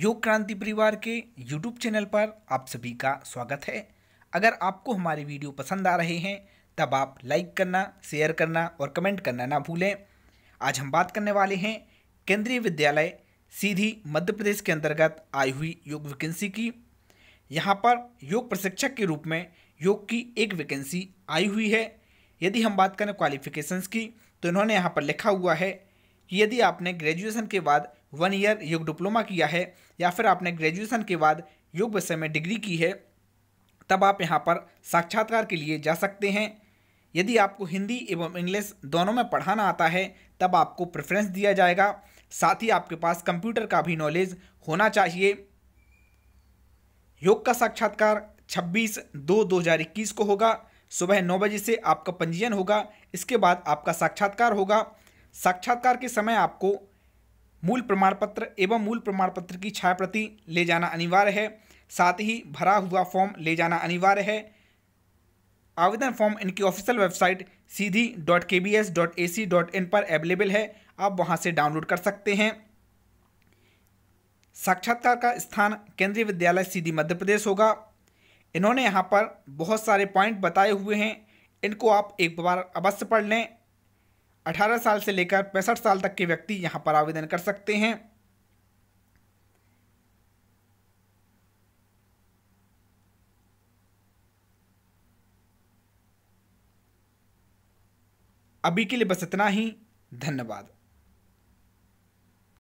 योग क्रांति परिवार के यूट्यूब चैनल पर आप सभी का स्वागत है अगर आपको हमारे वीडियो पसंद आ रहे हैं तब आप लाइक करना शेयर करना और कमेंट करना ना भूलें आज हम बात करने वाले हैं केंद्रीय विद्यालय सीधी मध्य प्रदेश के अंतर्गत आई हुई योग वैकेंसी की यहाँ पर योग प्रशिक्षक के रूप में योग की एक वैकेंसी आई हुई है यदि हम बात करें क्वालिफिकेशंस की तो इन्होंने यहाँ पर लिखा हुआ है कि यदि आपने ग्रेजुएशन के बाद वन ईयर योग डिप्लोमा किया है या फिर आपने ग्रेजुएसन के बाद योग विषय में डिग्री की है तब आप यहाँ पर साक्षात्कार के लिए जा सकते हैं यदि आपको हिंदी एवं इंग्लिश दोनों में पढ़ाना आता है तब आपको प्रेफरेंस दिया जाएगा साथ ही आपके पास कंप्यूटर का भी नॉलेज होना चाहिए योग का साक्षात्कार 26 दो 2021 को होगा सुबह नौ बजे से आपका पंजीयन होगा इसके बाद आपका साक्षात्कार होगा साक्षात्कार के समय आपको मूल प्रमाण पत्र एवं मूल प्रमाण पत्र की छाया प्रति ले जाना अनिवार्य है साथ ही भरा हुआ फॉर्म ले जाना अनिवार्य है आवेदन फॉर्म इनकी official website Sidhi dot K B S dot A C dot in पर अवेलेबल है आप वहां से डाउनलोड कर सकते हैं साक्षात्कार का स्थान केंद्रीय विद्यालय सीधी मध्य प्रदेश होगा इन्होंने यहाँ पर बहुत सारे पॉइंट बताए हुए हैं इनको आप एक बार अवश्य पढ़ लें 18 साल से लेकर पैंसठ साल तक के व्यक्ति यहाँ पर आवेदन कर सकते हैं अभी के लिए बस इतना ही धन्यवाद